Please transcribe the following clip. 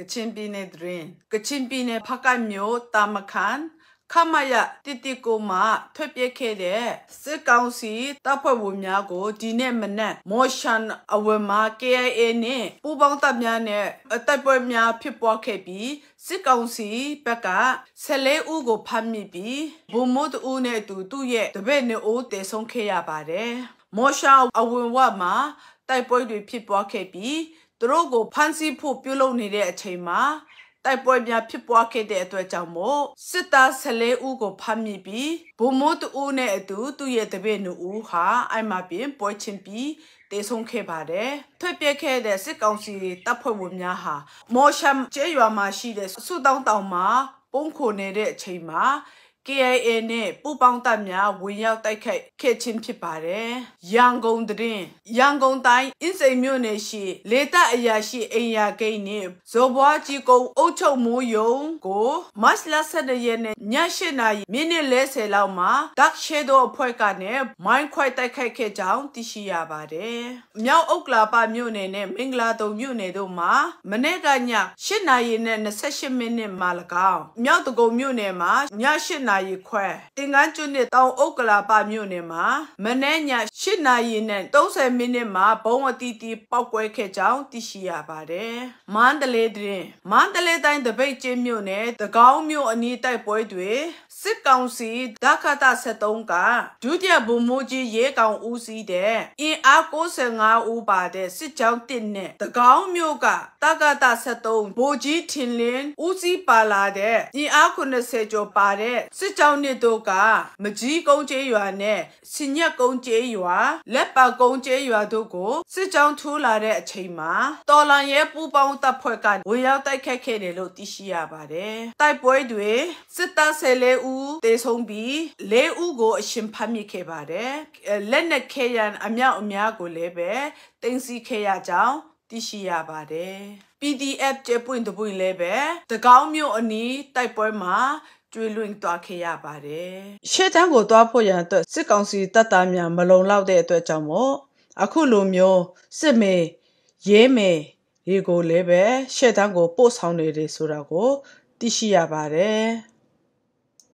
ကချင်ပြည်နယ်တွင် ကချင်ပြည်နယ်ဖကမျိုးတာမခန်ခမရတတိကိုမှထွက်ပြေးခဲ့တဲ့စစ်ကောင်စီတပ်ဖွဲ့ဝင်များကိုဒီနေ့မနက် မော်ရှန်အဝယ်မှာ KIA နဲ့ပူးပေါင်းတပ်များနဲ့အတိုက်ပွဲများဖြစ်ပွားခဲ့ပြီးစစ်ကောင်စီဘက်က14ဦးကိုဖမ်းမိပြီးဘုံမို့တူနဲ့အတူသူ့ရဲ့တပည့်နှစ်ဦးတည်ဆုံးခဲ့ရပါတယ်။မော်ရှန်အဝယ်ဝမှာတိုက်ပွဲတွေဖြစ်ပွားခဲ့ပြီးသူတို့ကိုဖမ်းဆီးဖို့ပြုလုပ်နေတဲ့အချိန်မှာတိုက်ပွဲများဖြစ်ပွားခဲ့တဲ့အတွက်ကြောင့်မို့စစ်သား14ဦးကိုဖမ်းမိပြီးဗိုလ်မိုးတူနဲ့အတူ သူ့ရဲ့တပည့်2ဦးဟာအိုင်မာပြင်ပွဲချင်းပြီးတေဆုံးခဲ့ပါတယ်။ထွက်ပြေးခဲ့တဲ့စစ်ကောင်စီတပ်ဖွဲ့ဝင်များဟာမော်ရှမ်ကျေးရွာမှာရှိတဲ့စုတောင်းတောင်မှာ ပုန်းခိုနေတဲ့အချိန်မှာ KIA နဲ့ပူးပေါင်းတပ်များဝင်ရောက်တိုက်ခိုက်ခဲ့ခြင်းဖြစ်ပါတယ်။ရန်ကုန်တရင်ရန်ကုန်တိုင်းအင်းစိန်မြို့နယ်ရှိ လေတအရာရှိအိမ်ယာဂိတ်နှင့်ဇော်ဘွားကြီးကုန်းအုတ်ချုပ်မိုးယုံ ကိုမတ်လ12ရက်နေ့ည7:00နာရီမိနစ်40လောက်မှာ Dark Shadow အဖွဲ့ကနဲ့မိုင်းခွဲတိုက်ခိုက်ခဲ့ကြောင်းသိရှိရပါတယ်။မြောက်ဥက္ကလာပမြို့နယ်နဲ့မင်္ဂလာတုံမြို့နယ်တို့မှာမနေ့ကည7:28မိနစ်မှာ၎င်းမြောက်တကုံမြို့နယ်မှာည7:00ရီခွဲတင်ကန်းကျွနစ်တောင်ဥက္ကလာပမြို့နယ်မှာမနေ့ည8နာရီနဲ့30မိနစ်မှာဘုံအတီတီပောက်ကွဲခဲ့ကြောင်း သိရှိရပါတယ်။မန္တလေးတွင်မန္တလေးတိုင်းတပိတ်ကျင်းမြို့နယ်သကောင်းမြို့အနီးတိုက်ပွဲတွင်စစ်ကောင်စီဒခတာ73ကဒုတိယဘုံမိုးကြီးရဲကောင်ဦးစီးတဲ့အင်အား95ဦးပါတဲ့စစ်ကြောင်းတစ်နဲ့သကောင်းမြို့ကတက္ကသ73ဘိုးကြီးထင်လင်းဦးစီးပါလာတဲ့အင်အား90ကျော်ပါတဲ့စစ်စစ်ကြောင်းနှစ်တို့ကမကြီးကုန်းကျေးရွာနဲ့စင်ညက်ကုန်းကျေးရွာလက်ပါကုန်းကျေးရွာတို့ကိုစစ်ကြောင်းထိုးလာတဲ့အချိန်မှာတော်လန်ရဲပူပေါင်းတပ်ဖွဲ့ကဝင်ရောက်တိုက်ခတ်ခဲ့တယ်လို့သိရှိရပါတယ်။တိုက်ပွဲတွေစစ်တပ်၁၄ဦးတေဆုံးပြီး၄ဦးကို အရှင်ဖမ်းမိခဲ့ပါတယ်။လက်နက်ခဲယံအမြောက်အများကိုလည်းပဲတင်စီခဲ့ရကြောင်းသိရှိရပါတယ်။ PDF ကျပွင့်တပွင့်လည်းပဲတကောင်းမျိုးအနီးတိုက်ပွဲမှာကျွေးလွင်သွားခဲ့ရပါတယ်။ရှေ့တန်းကိုသွားဖို့ရန်အတွက်စစ်ကောင်စီတပ်သားများမလုံလောက်တဲ့အတွက်ကြောင့်မို့အခုလိုမျိုးစစ်မေရဲမေတွေကိုလည်းပဲရှေ့တန်းကိုပို့ဆောင်နေတယ်ဆိုတာကိုသိရှိရပါတယ်။